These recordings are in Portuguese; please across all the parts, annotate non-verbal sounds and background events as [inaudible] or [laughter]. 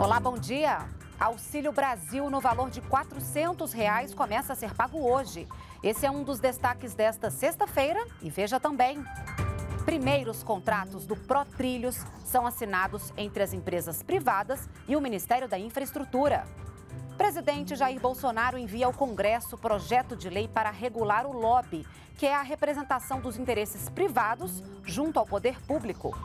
Olá, bom dia. Auxílio Brasil no valor de R$ reais começa a ser pago hoje. Esse é um dos destaques desta sexta-feira e veja também. Primeiros contratos do ProTrilhos são assinados entre as empresas privadas e o Ministério da Infraestrutura. Presidente Jair Bolsonaro envia ao Congresso projeto de lei para regular o lobby, que é a representação dos interesses privados junto ao poder público.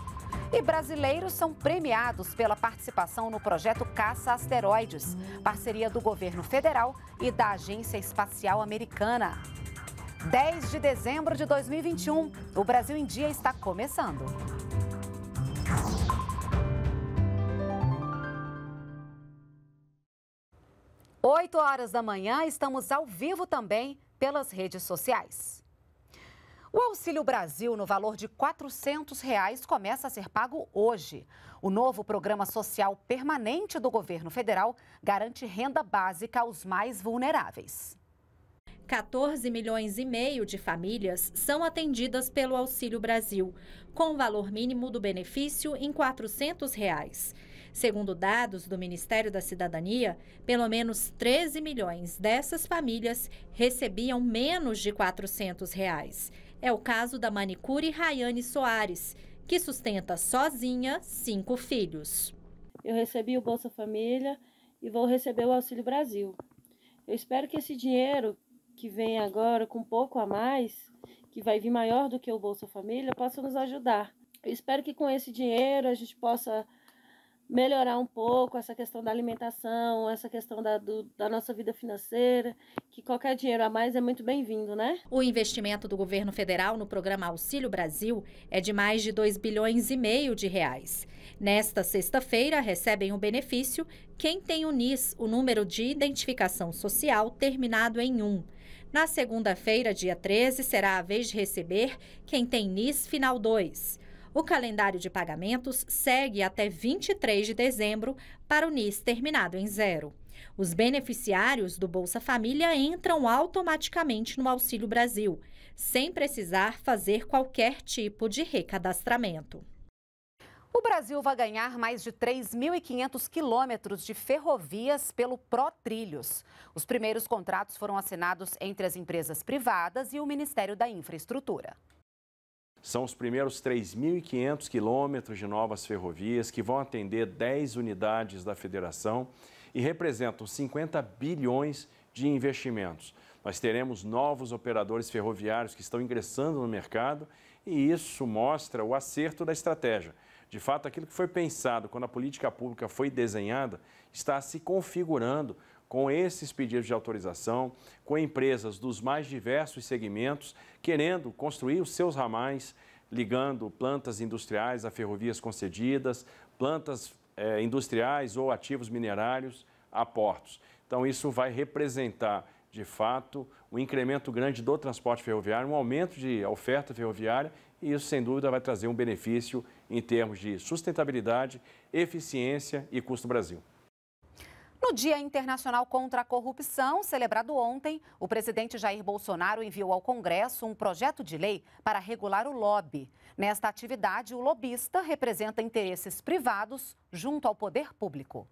E brasileiros são premiados pela participação no projeto Caça Asteroides, parceria do governo federal e da Agência Espacial Americana. 10 de dezembro de 2021, o Brasil em Dia está começando. Oito horas da manhã, estamos ao vivo também pelas redes sociais. O Auxílio Brasil, no valor de R$ 400, reais, começa a ser pago hoje. O novo programa social permanente do governo federal garante renda básica aos mais vulneráveis. 14 milhões e meio de famílias são atendidas pelo Auxílio Brasil, com o valor mínimo do benefício em R$ 400. Reais. Segundo dados do Ministério da Cidadania, pelo menos 13 milhões dessas famílias recebiam menos de R$ 400. Reais. É o caso da manicure Rayane Soares, que sustenta sozinha cinco filhos. Eu recebi o Bolsa Família e vou receber o Auxílio Brasil. Eu espero que esse dinheiro que vem agora com pouco a mais, que vai vir maior do que o Bolsa Família, possa nos ajudar. Eu espero que com esse dinheiro a gente possa melhorar um pouco essa questão da alimentação, essa questão da, do, da nossa vida financeira, que qualquer dinheiro a mais é muito bem-vindo, né? O investimento do governo federal no programa Auxílio Brasil é de mais de 2 bilhões e meio de reais. Nesta sexta-feira, recebem o benefício quem tem o NIS, o número de identificação social terminado em 1. Na segunda-feira, dia 13, será a vez de receber quem tem NIS final 2. O calendário de pagamentos segue até 23 de dezembro para o NIS terminado em zero. Os beneficiários do Bolsa Família entram automaticamente no Auxílio Brasil, sem precisar fazer qualquer tipo de recadastramento. O Brasil vai ganhar mais de 3.500 quilômetros de ferrovias pelo Protrilhos. Os primeiros contratos foram assinados entre as empresas privadas e o Ministério da Infraestrutura. São os primeiros 3.500 quilômetros de novas ferrovias que vão atender 10 unidades da federação e representam 50 bilhões de investimentos. Nós teremos novos operadores ferroviários que estão ingressando no mercado e isso mostra o acerto da estratégia. De fato, aquilo que foi pensado quando a política pública foi desenhada está se configurando com esses pedidos de autorização, com empresas dos mais diversos segmentos querendo construir os seus ramais, ligando plantas industriais a ferrovias concedidas, plantas é, industriais ou ativos minerários a portos. Então, isso vai representar, de fato, um incremento grande do transporte ferroviário, um aumento de oferta ferroviária, e isso, sem dúvida, vai trazer um benefício em termos de sustentabilidade, eficiência e custo Brasil. No Dia Internacional contra a Corrupção, celebrado ontem, o presidente Jair Bolsonaro enviou ao Congresso um projeto de lei para regular o lobby. Nesta atividade, o lobista representa interesses privados junto ao poder público.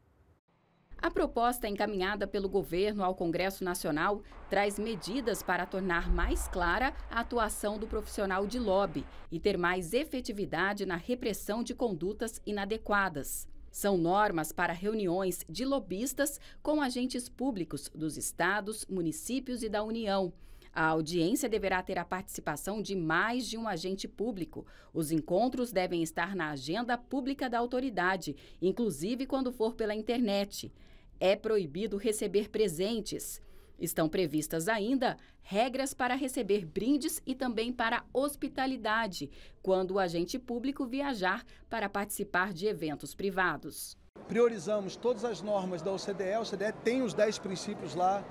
A proposta encaminhada pelo governo ao Congresso Nacional traz medidas para tornar mais clara a atuação do profissional de lobby e ter mais efetividade na repressão de condutas inadequadas. São normas para reuniões de lobistas com agentes públicos dos estados, municípios e da União. A audiência deverá ter a participação de mais de um agente público. Os encontros devem estar na agenda pública da autoridade, inclusive quando for pela internet. É proibido receber presentes. Estão previstas ainda regras para receber brindes e também para hospitalidade, quando o agente público viajar para participar de eventos privados. Priorizamos todas as normas da OCDE, a OCDE tem os 10 princípios lá,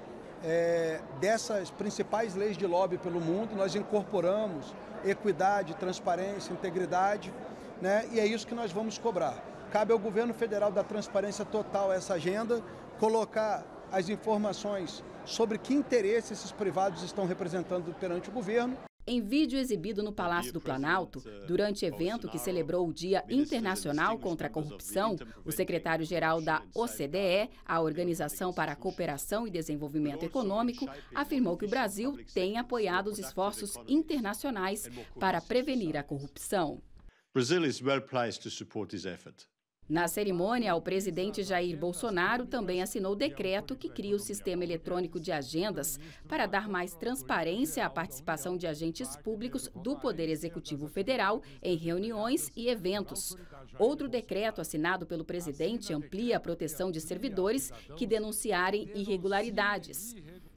é, dessas principais leis de lobby pelo mundo, nós incorporamos equidade, transparência, integridade, né? e é isso que nós vamos cobrar. Cabe ao governo federal dar transparência total a essa agenda, colocar as informações sobre que interesse esses privados estão representando perante o governo. Em vídeo exibido no Palácio do Planalto, durante evento que celebrou o Dia Internacional contra a Corrupção, o secretário-geral da OCDE, a Organização para a Cooperação e Desenvolvimento Econômico, afirmou que o Brasil tem apoiado os esforços internacionais para prevenir a corrupção. Brasil está bem placed to apoiar this effort. Na cerimônia, o presidente Jair Bolsonaro também assinou o decreto que cria o sistema eletrônico de agendas para dar mais transparência à participação de agentes públicos do Poder Executivo Federal em reuniões e eventos. Outro decreto assinado pelo presidente amplia a proteção de servidores que denunciarem irregularidades.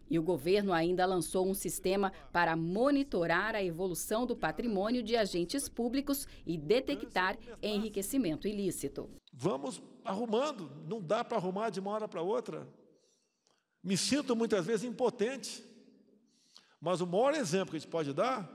E o governo ainda lançou um sistema para monitorar a evolução do patrimônio de agentes públicos e detectar enriquecimento ilícito. Vamos arrumando, não dá para arrumar de uma hora para outra. Me sinto muitas vezes impotente. Mas o maior exemplo que a gente pode dar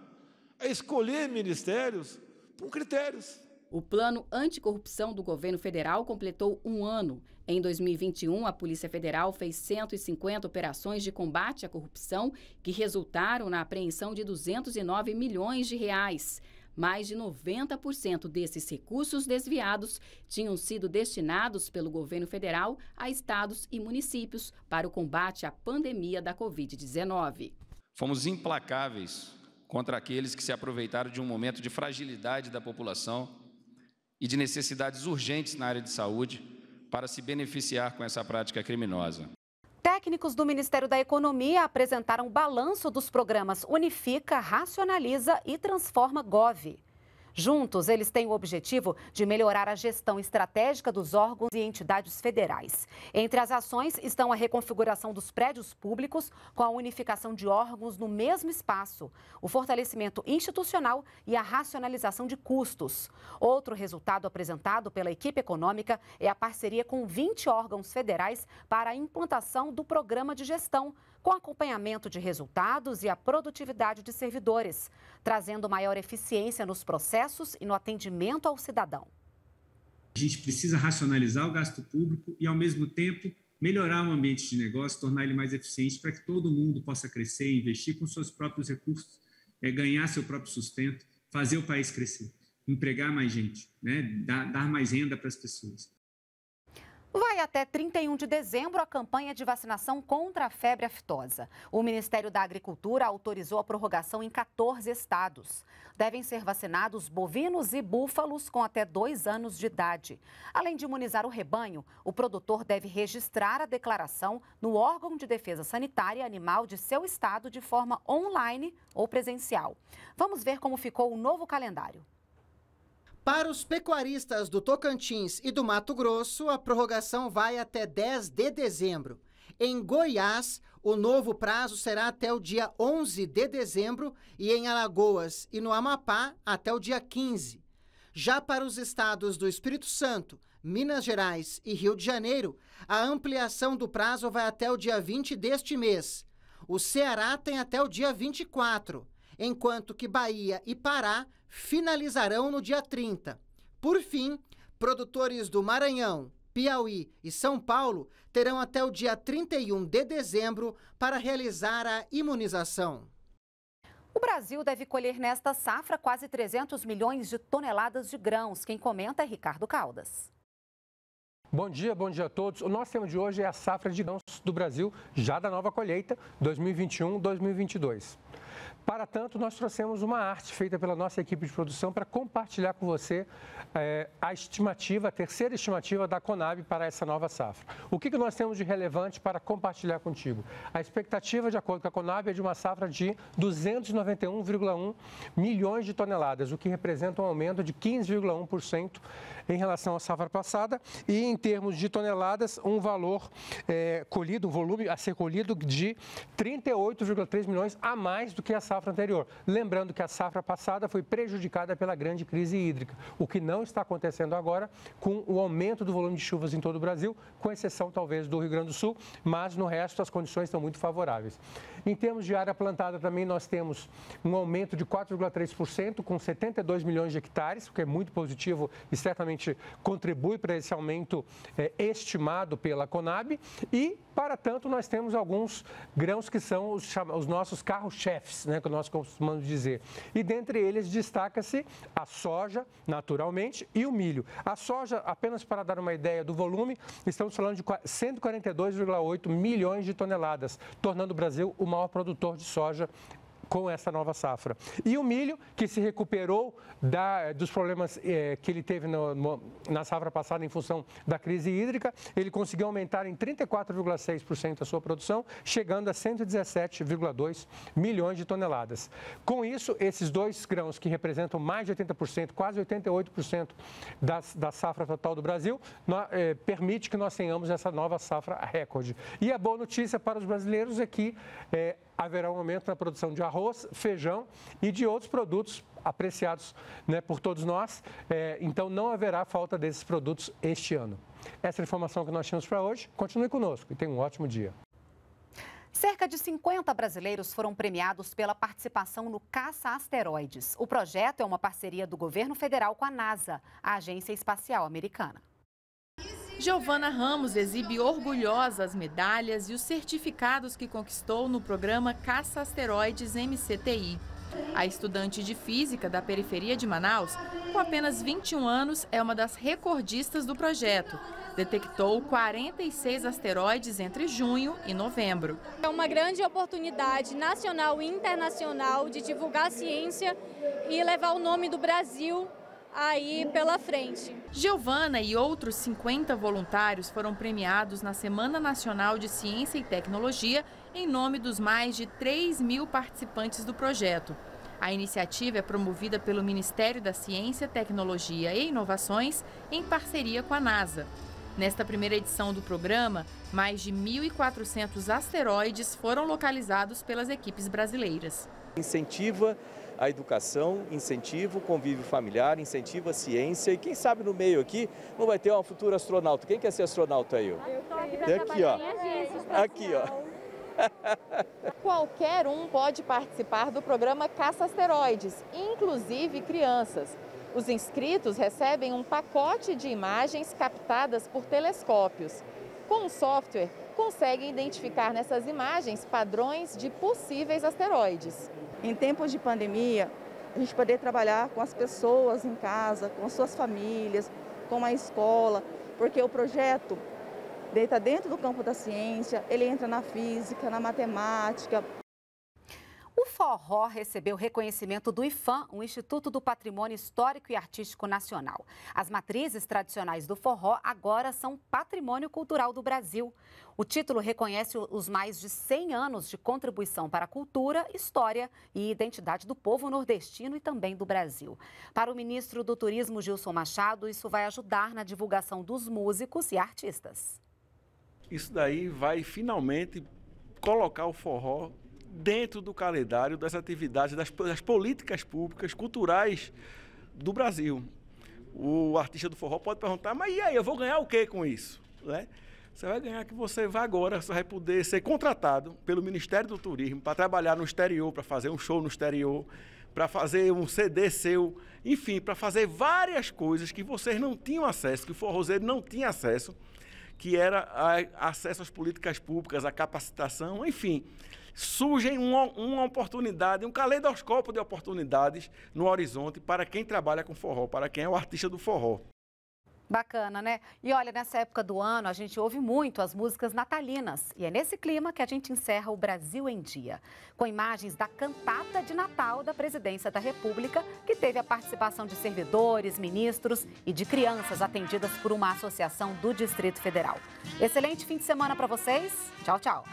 é escolher ministérios com critérios. O plano anticorrupção do governo federal completou um ano. Em 2021, a Polícia Federal fez 150 operações de combate à corrupção que resultaram na apreensão de 209 milhões de reais. Mais de 90% desses recursos desviados tinham sido destinados pelo governo federal a estados e municípios para o combate à pandemia da Covid-19. Fomos implacáveis contra aqueles que se aproveitaram de um momento de fragilidade da população e de necessidades urgentes na área de saúde para se beneficiar com essa prática criminosa. Técnicos do Ministério da Economia apresentaram balanço dos programas Unifica, Racionaliza e Transforma Gov. Juntos, eles têm o objetivo de melhorar a gestão estratégica dos órgãos e entidades federais. Entre as ações estão a reconfiguração dos prédios públicos com a unificação de órgãos no mesmo espaço, o fortalecimento institucional e a racionalização de custos. Outro resultado apresentado pela equipe econômica é a parceria com 20 órgãos federais para a implantação do programa de gestão com acompanhamento de resultados e a produtividade de servidores, trazendo maior eficiência nos processos e no atendimento ao cidadão. A gente precisa racionalizar o gasto público e, ao mesmo tempo, melhorar o ambiente de negócio, tornar ele mais eficiente para que todo mundo possa crescer, investir com seus próprios recursos, é, ganhar seu próprio sustento, fazer o país crescer, empregar mais gente, né? dar, dar mais renda para as pessoas. Vai até 31 de dezembro a campanha de vacinação contra a febre aftosa. O Ministério da Agricultura autorizou a prorrogação em 14 estados. Devem ser vacinados bovinos e búfalos com até dois anos de idade. Além de imunizar o rebanho, o produtor deve registrar a declaração no órgão de defesa sanitária animal de seu estado de forma online ou presencial. Vamos ver como ficou o novo calendário. Para os pecuaristas do Tocantins e do Mato Grosso, a prorrogação vai até 10 de dezembro. Em Goiás, o novo prazo será até o dia 11 de dezembro e em Alagoas e no Amapá até o dia 15. Já para os estados do Espírito Santo, Minas Gerais e Rio de Janeiro, a ampliação do prazo vai até o dia 20 deste mês. O Ceará tem até o dia 24 enquanto que Bahia e Pará finalizarão no dia 30. Por fim, produtores do Maranhão, Piauí e São Paulo terão até o dia 31 de dezembro para realizar a imunização. O Brasil deve colher nesta safra quase 300 milhões de toneladas de grãos. Quem comenta é Ricardo Caldas. Bom dia, bom dia a todos. O nosso tema de hoje é a safra de grãos do Brasil, já da nova colheita 2021-2022. Para tanto, nós trouxemos uma arte feita pela nossa equipe de produção para compartilhar com você é, a estimativa, a terceira estimativa da Conab para essa nova safra. O que, que nós temos de relevante para compartilhar contigo? A expectativa, de acordo com a Conab, é de uma safra de 291,1 milhões de toneladas, o que representa um aumento de 15,1% em relação à safra passada e, em termos de toneladas, um valor é, colhido, um volume a ser colhido de 38,3 milhões a mais do que a safra safra anterior. Lembrando que a safra passada foi prejudicada pela grande crise hídrica, o que não está acontecendo agora com o aumento do volume de chuvas em todo o Brasil, com exceção talvez do Rio Grande do Sul, mas no resto as condições estão muito favoráveis. Em termos de área plantada também nós temos um aumento de 4,3% com 72 milhões de hectares, o que é muito positivo e certamente contribui para esse aumento é, estimado pela Conab e para tanto nós temos alguns grãos que são os, os nossos carros-chefes, né? que nós costumamos dizer. E dentre eles destaca-se a soja, naturalmente, e o milho. A soja, apenas para dar uma ideia do volume, estamos falando de 142,8 milhões de toneladas, tornando o Brasil o maior produtor de soja com essa nova safra. E o milho, que se recuperou da, dos problemas é, que ele teve no, no, na safra passada em função da crise hídrica, ele conseguiu aumentar em 34,6% a sua produção, chegando a 117,2 milhões de toneladas. Com isso, esses dois grãos que representam mais de 80%, quase 88% das, da safra total do Brasil, é, permite que nós tenhamos essa nova safra recorde. E a boa notícia para os brasileiros é que é, haverá um aumento na produção de arroz, feijão e de outros produtos apreciados né, por todos nós. É, então, não haverá falta desses produtos este ano. Essa é a informação que nós tínhamos para hoje. Continue conosco e tenha um ótimo dia. Cerca de 50 brasileiros foram premiados pela participação no Caça Asteroides. O projeto é uma parceria do governo federal com a NASA, a Agência Espacial Americana. Giovana Ramos exibe orgulhosa as medalhas e os certificados que conquistou no programa Caça Asteroides MCTI. A estudante de física da periferia de Manaus, com apenas 21 anos, é uma das recordistas do projeto. Detectou 46 asteroides entre junho e novembro. É uma grande oportunidade nacional e internacional de divulgar a ciência e levar o nome do Brasil aí pela frente. Giovana e outros 50 voluntários foram premiados na Semana Nacional de Ciência e Tecnologia em nome dos mais de 3 mil participantes do projeto. A iniciativa é promovida pelo Ministério da Ciência, Tecnologia e Inovações em parceria com a NASA. Nesta primeira edição do programa, mais de 1.400 asteroides foram localizados pelas equipes brasileiras. Incentiva a educação, incentivo o convívio familiar, incentiva a ciência e quem sabe no meio aqui não vai ter uma futura astronauta. Quem quer ser astronauta aí? Eu tô aqui, aqui ó. Aqui, [laughs] ó. Qualquer um pode participar do programa Caça Asteroides, inclusive crianças. Os inscritos recebem um pacote de imagens captadas por telescópios. Com o software, conseguem identificar nessas imagens padrões de possíveis asteroides em tempos de pandemia, a gente poder trabalhar com as pessoas em casa, com as suas famílias, com a escola, porque o projeto deita dentro do campo da ciência, ele entra na física, na matemática, forró recebeu reconhecimento do IFAM, o Instituto do Patrimônio Histórico e Artístico Nacional. As matrizes tradicionais do forró agora são patrimônio cultural do Brasil. O título reconhece os mais de 100 anos de contribuição para a cultura, história e identidade do povo nordestino e também do Brasil. Para o ministro do Turismo, Gilson Machado, isso vai ajudar na divulgação dos músicos e artistas. Isso daí vai finalmente colocar o forró dentro do calendário das atividades, das, das políticas públicas, culturais do Brasil. O artista do forró pode perguntar, mas e aí, eu vou ganhar o que com isso? Né? Você vai ganhar que você vai agora, você vai poder ser contratado pelo Ministério do Turismo para trabalhar no exterior, para fazer um show no exterior, para fazer um CD seu, enfim, para fazer várias coisas que vocês não tinham acesso, que o forrozeiro não tinha acesso, que era a, acesso às políticas públicas, à capacitação, enfim surgem uma, uma oportunidade, um caleidoscópio de oportunidades no horizonte para quem trabalha com forró, para quem é o artista do forró. Bacana, né? E olha, nessa época do ano a gente ouve muito as músicas natalinas. E é nesse clima que a gente encerra o Brasil em Dia, com imagens da cantata de Natal da Presidência da República, que teve a participação de servidores, ministros e de crianças atendidas por uma associação do Distrito Federal. Excelente fim de semana para vocês. Tchau, tchau.